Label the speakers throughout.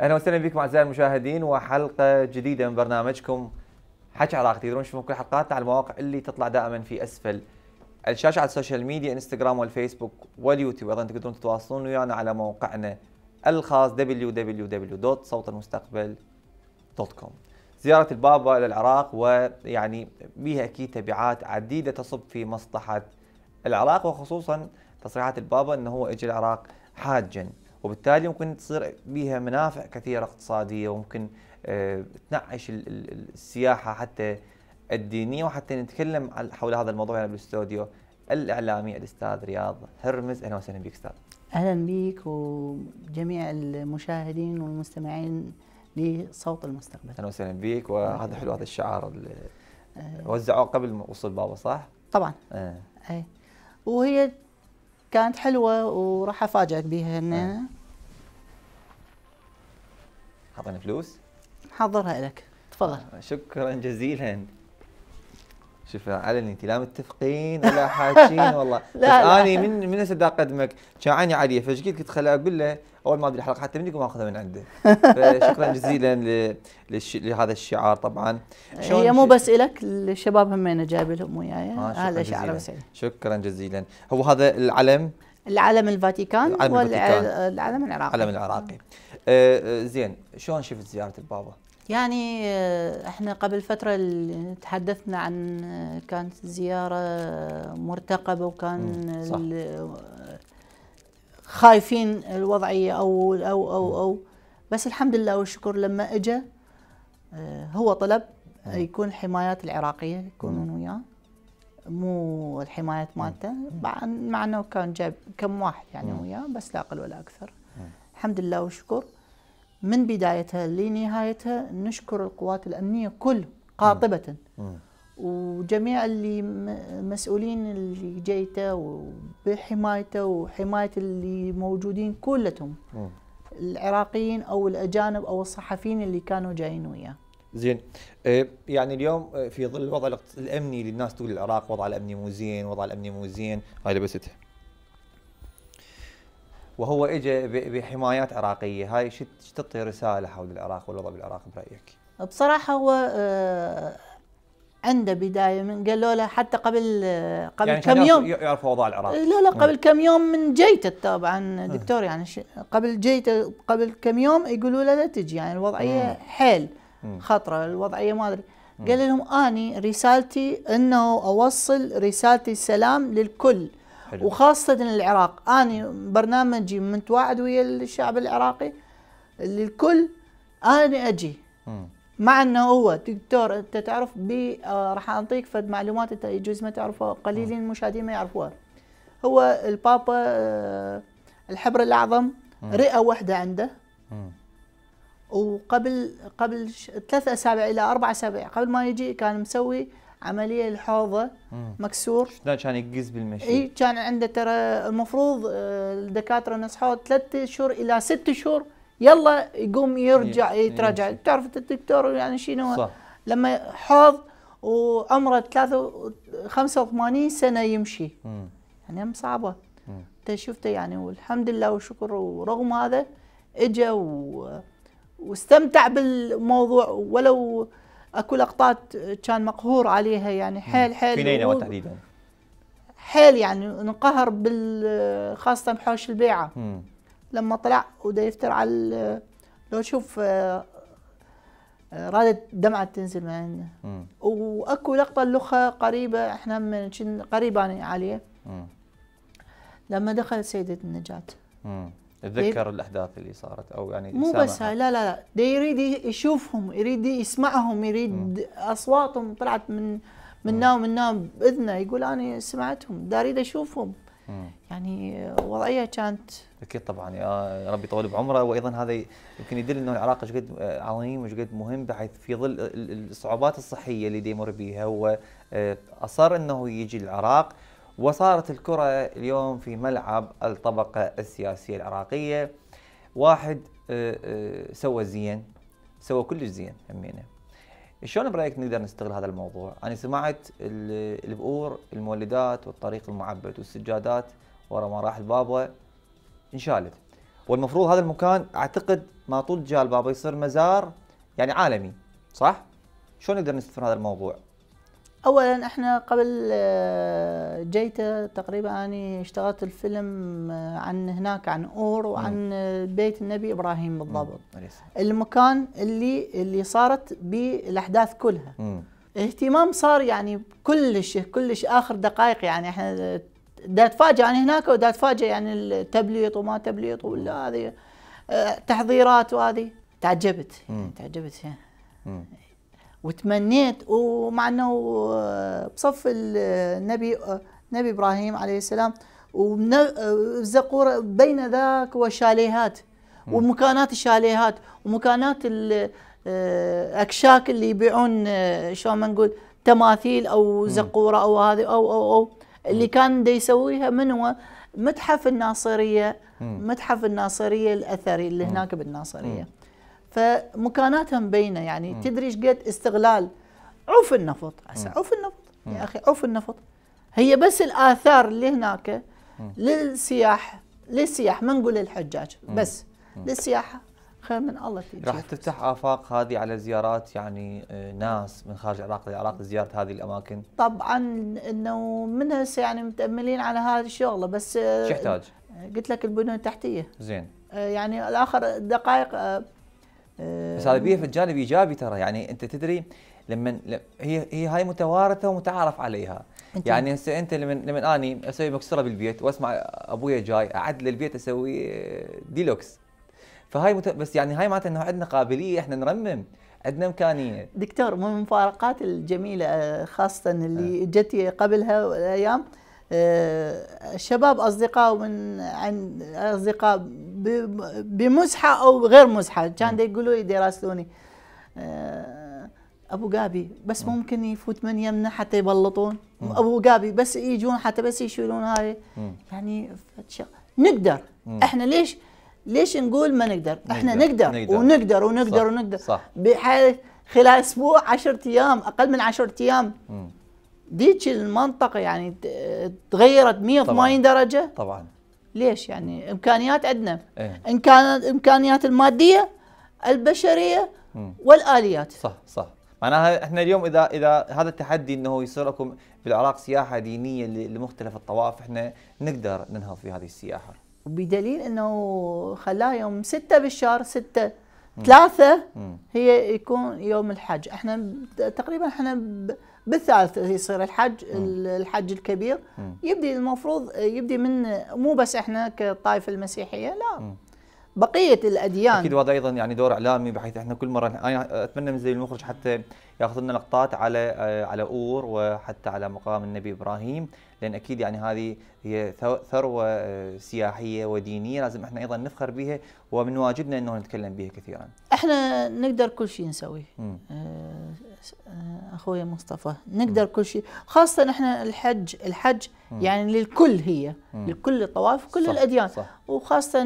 Speaker 1: اهلا وسهلا بكم اعزائي المشاهدين وحلقه جديده من برنامجكم حكي علاقه تقدرون تشوفون كل حلقاتنا على المواقع اللي تطلع دائما في اسفل الشاشه على السوشيال ميديا انستغرام والفيسبوك واليوتيوب ايضا تقدرون تتواصلون ويانا على موقعنا الخاص www.صوتالمستقبل.com زياره البابا الى العراق ويعني بها اكيد تبعات عديده تصب في مصلحه العراق وخصوصا تصريحات البابا انه هو اجى العراق حاجا وبالتالي ممكن تصير بها منافع كثيره اقتصاديه وممكن آه، تنعش السياحه حتى الدينيه وحتى نتكلم حول هذا الموضوع هنا بالاستوديو الاعلامي الاستاذ رياض هرمز اهلا وسهلا بك استاذ.
Speaker 2: اهلا بك وجميع المشاهدين والمستمعين لصوت المستقبل.
Speaker 1: اهلا وسهلا بك وهذا حلو هذا الشعار آه. وزعوه قبل وصول بابا صح؟ طبعا. آه.
Speaker 2: ايه وهي كانت حلوه وراح افاجئك بيها هنا آه.
Speaker 1: حاضرين فلوس؟
Speaker 2: حضرها لك
Speaker 1: تفضل آه، شكرا جزيلا شوف على انت لا متفقين ولا حاكين والله لا بس لا اني من من هسه اقدمك كان عيني عليه فايش قلت قلت خليني اقول له اول ما ادري الحلقه حتى منكم اخذها من عنده فشكرا جزيلا لهذا الشعار طبعا هي مو بس
Speaker 2: لك الشباب همين جايب لهم وياي آه، هذا شعار حسين
Speaker 1: شكرا جزيلا هو هذا العلم
Speaker 2: العلم الفاتيكان والعلم العراقي العلم
Speaker 1: العراقي آه،, آه زين شلون شفت زياره البابا؟
Speaker 2: يعني آه، احنا قبل فترة تحدثنا عن آه، كانت زيارة آه، مرتقبة وكان خايفين الوضعية أو أو أو أو بس الحمد لله والشكر لما اجى هو طلب يكون الحمايات العراقية يكونون وياه مو الحمايات مالته مع انه كان جاب كم واحد يعني وياه بس لا اقل ولا اكثر الحمد لله والشكر من بدايتها لنهايتها نشكر القوات الأمنية كل قاطبة وجميع اللي مسؤولين اللي جيته وبحمايته وحماية اللي موجودين كلهم العراقيين أو الأجانب أو الصحفيين اللي كانوا جايين وياه
Speaker 1: زين آه، يعني اليوم آه، في ظل الوضع الامني اللي الناس تقول العراق وضع الامني مو زين وضع الامني مو زين هاي لبستها وهو اجى بحمايات عراقيه هاي شو تعطي رساله حول العراق والوضع بالعراق برايك
Speaker 2: بصراحه هو آه، عنده بدايه من قالوا له حتى قبل آه، قبل يعني كم يوم
Speaker 1: يعرف اوضاع العراق لا لا قبل
Speaker 2: كم يوم من جيته طبعا دكتور يعني قبل جيته قبل كم يوم يقولوا له لا تجي يعني الوضعيه حيل خطره الوضعيه ما ادري قال لهم اني رسالتي انه اوصل رسالتي السلام للكل حلو. وخاصه العراق انا برنامجي متواعد ويا الشعب العراقي للكل انا اجي مع انه هو دكتور انت تعرف بي آه، راح اعطيك فد معلومات انت يجوز ما تعرفها قليلين المشاهدين ما يعرفوها هو البابا آه، الحبر الاعظم رئه واحده عنده وقبل قبل ثلاث اسابيع الى اربع اسابيع قبل ما يجي كان مسوي عمليه الحوضه مكسور
Speaker 1: شلون كان يقز بالمشي؟ اي
Speaker 2: كان عنده ترى المفروض آه، الدكاتره نصحوه ثلاث شهور الى ست شهور يلا يقوم يرجع يتراجع تعرف الدكتور يعني شنو صح. لما حوض وعمره 85 سنه يمشي مم. يعني صعبه انت شفته يعني والحمد لله والشكر ورغم هذا اجى و... واستمتع بالموضوع ولو اكو لقطات كان مقهور عليها يعني حيل حيل في نينوى تحديدا حيل يعني انقهر بال خاصه بحوش البيعه مم. لما طلع ودا يفتر على لو تشوف آه، آه، رادت دمعة تنزل من عنده واكو لقطة اللخة قريبة احنا من قريبة عليه مم. لما دخل سيدة النجاة
Speaker 1: يتذكر الاحداث اللي صارت او يعني مو بس لا
Speaker 2: لا لا ده يريد يشوفهم يريد يسمعهم يريد م. اصواتهم طلعت من من نام من نام باذنه يقول انا سمعتهم ده اريد اشوفهم يعني وضعيه كانت
Speaker 1: اكيد طبعا يا ربي يطول بعمره وايضا هذا يمكن يدل انه العراق ايش قد عظيم وايش قد مهم بحيث في ظل الصعوبات الصحيه اللي يمر بها هو اصر انه يجي العراق وصارت الكرة اليوم في ملعب الطبقة السياسية العراقية واحد آه، آه، سوى زين سوى كلش زين همينه شلون برايك نقدر نستغل هذا الموضوع؟ انا سمعت البؤور المولدات والطريق المعبد والسجادات ورا مراحل بابا انشالت والمفروض هذا المكان اعتقد ما طول جال بابا يصير مزار يعني عالمي صح؟ شلون نقدر نستغل هذا الموضوع؟
Speaker 2: اولا احنا قبل آه، جيته تقريبا اني اشتغلت الفيلم آه، عن هناك عن اور وعن بيت النبي ابراهيم بالضبط المكان اللي اللي صارت بالاحداث كلها اهتمام صار يعني كلش كلش اخر دقائق يعني احنا دا اتفاجئ يعني هناك ودا اتفاجئ يعني التبليط وما تبليط ولا هذه آه، تحضيرات وهذه تعجبت تعجبت وتمنيت ومع انه بصف النبي آه، نبي ابراهيم عليه السلام وزقورة آه، بين ذاك وشاليهات ومكانات الشاليهات ومكانات الاكشاك آه، اللي يبيعون شو ما نقول تماثيل او زقوره او هذه او او او اللي كان دا يسويها من هو متحف الناصريه متحف الناصريه الاثري اللي هناك بالناصريه فمكاناتها مبينه يعني م. تدري ايش قد استغلال عوف النفط هسه عوف النفط م. يا اخي عوف النفط هي بس الاثار اللي هناك للسياح للسياح ما نقول للحجاج بس للسياحه خير من الله في راح
Speaker 1: تفتح افاق هذه على زيارات يعني آه، ناس من خارج العراق للعراق لزياره هذه الاماكن
Speaker 2: طبعا انه من هسه يعني متاملين على هذه الشغله بس شو يحتاج؟ آه، قلت لك البنى التحتيه زين آه، يعني الاخر دقائق
Speaker 1: آه، بس هذا بيها في الجانب ايجابي ترى يعني انت تدري لما هي هي هاي متوارثه ومتعارف عليها يعني هسه انت لما لما اني اسوي مكسره بالبيت واسمع ابويا جاي اعدل البيت اسوي آه، ديلوكس فهاي مت... بس يعني هاي معناتها انه عندنا قابليه احنا نرمم عندنا امكانيه
Speaker 2: دكتور من المفارقات الجميله آه، خاصه اللي أه. جت قبلها ايام الشباب آه، أصدقاء من عند أصدقاء بمزحة أو غير مزحة كان يقولوا لي دراسلوني آه، ابو قابي بس ممكن يفوت من يمنا حتى يبلطون ابو قابي بس يجون حتى بس يشيلون هاي يعني نقدر احنا ليش ليش نقول ما نقدر احنا نقدر, نقدر. نقدر. ونقدر ونقدر صح. ونقدر صح. بحيث خلال اسبوع 10 ايام اقل من 10 ايام ذيك المنطقه يعني تغيرت 180 درجه طبعا ليش يعني امكانيات عندنا إيه؟ ان كانت امكانيات الماديه البشريه والاليات
Speaker 1: صح صح معناها احنا اليوم اذا اذا هذا التحدي انه يصير لكم بالعراق سياحه دينيه لمختلف الطوائف احنا نقدر ننهض في هذه السياحه
Speaker 2: بدليل انه خلاه يوم 6 بالشهر 6 ثلاثة هي يكون يوم الحج احنا تقريبا احنا بالثالث يصير الحج الحج الكبير يبدي المفروض يبدي من مو بس احنا كطائفه المسيحيه لا بقيه الاديان اكيد
Speaker 1: وهذا ايضا يعني دور اعلامي بحيث احنا كل مره انا اتمنى من زي المخرج حتى ياخذ لنا لقطات على آه، على اور وحتى على مقام النبي ابراهيم لان اكيد يعني هذه هي ثروه آه، سياحيه ودينيه لازم احنا ايضا نفخر بها ومن واجبنا انه نتكلم بها كثيرا.
Speaker 2: احنا نقدر كل شيء نسويه. آه، آه، اخوي مصطفى نقدر كل شيء خاصه احنا الحج الحج يعني للكل هي لكل الطوائف كل صح الاديان صح وخاصه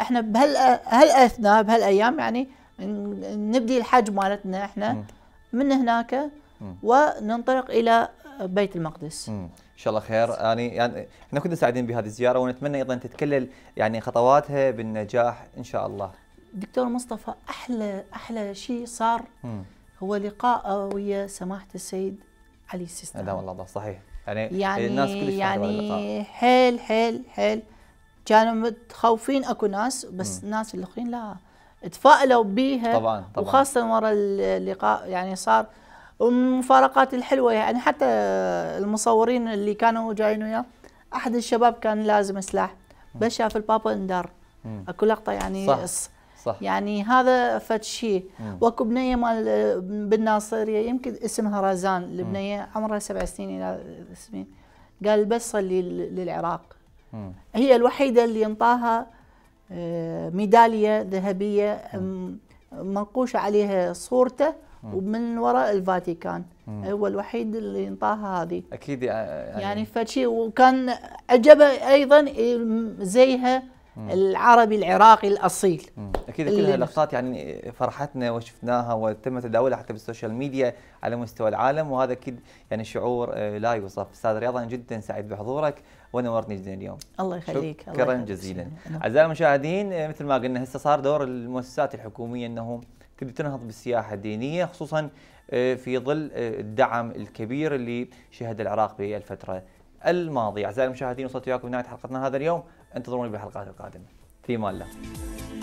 Speaker 2: احنا بهالاثناء بهالايام يعني نبدي الحج مالتنا احنا من هناك وننطلق الى بيت المقدس.
Speaker 1: ان شاء الله خير اني يعني, يعني احنا كنا سعيدين بهذه الزياره ونتمنى ايضا تتكلل يعني خطواتها بالنجاح ان شاء الله
Speaker 2: دكتور مصطفى احلى احلى شيء صار م. هو لقاء ويا سماحه السيد علي
Speaker 1: السيستاني والله الله صحيح يعني, يعني الناس كلش يعني
Speaker 2: حيل حيل حيل كانوا متخوفين اكو ناس بس م. الناس الاخرين لا تفائلوا بيها طبعا طبعا وخاصه ورا اللقاء يعني صار المفارقات الحلوه يعني حتى المصورين اللي كانوا جايين وياه احد الشباب كان لازم سلاح بس شاف البابا اندار اكو لقطه يعني صح. صح. يعني هذا فد شيء واكو بنيه مال بالناصريه يمكن اسمها رزان البنيه عمرها سبع سنين الى سنين قال بس صلي للعراق مم. هي الوحيده اللي انطاها آه، ميداليه ذهبيه منقوشه عليها صورته ومن وراء الفاتيكان هو الوحيد اللي انطاها هذه
Speaker 1: اكيد يعني, يعني
Speaker 2: فشي وكان عجبه ايضا زيها العربي العراقي
Speaker 1: الاصيل اكيد كلها لقطات يعني فرحتنا وشفناها وتم تداولها حتى بالسوشيال ميديا على مستوى العالم وهذا اكيد يعني شعور آه، لا يوصف استاذ رياض جدا سعيد بحضورك ونورتني جدا اليوم الله يخليك شكرا الله يخليك. جزيلا نعم. اعزائي المشاهدين آه، مثل ما قلنا هسه صار دور المؤسسات الحكوميه انهم تبدي تنهض بالسياحه الدينيه خصوصا آه، في ظل آه، الدعم الكبير اللي شهد العراق بالفتره الماضيه. اعزائي المشاهدين وصلت وياكم نهايه حلقتنا هذا اليوم، انتظروني بالحلقات القادمه. في امان الله.